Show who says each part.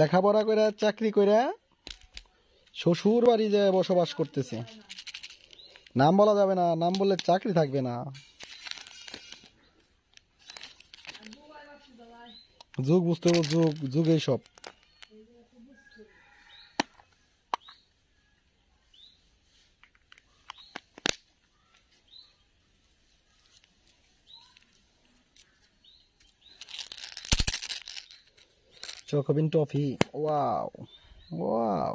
Speaker 1: লেখাপড়া করে চাকরি করে শ্বশুর বাড়ি যে বসবাস করতেছে নাম বলা যাবে না নাম বললে চাকরি থাকবে
Speaker 2: না যুগ বুঝতে যুগ যুগ এইসব
Speaker 3: ชอบเขาเป็นตัวพี่ ว้าว ว้าว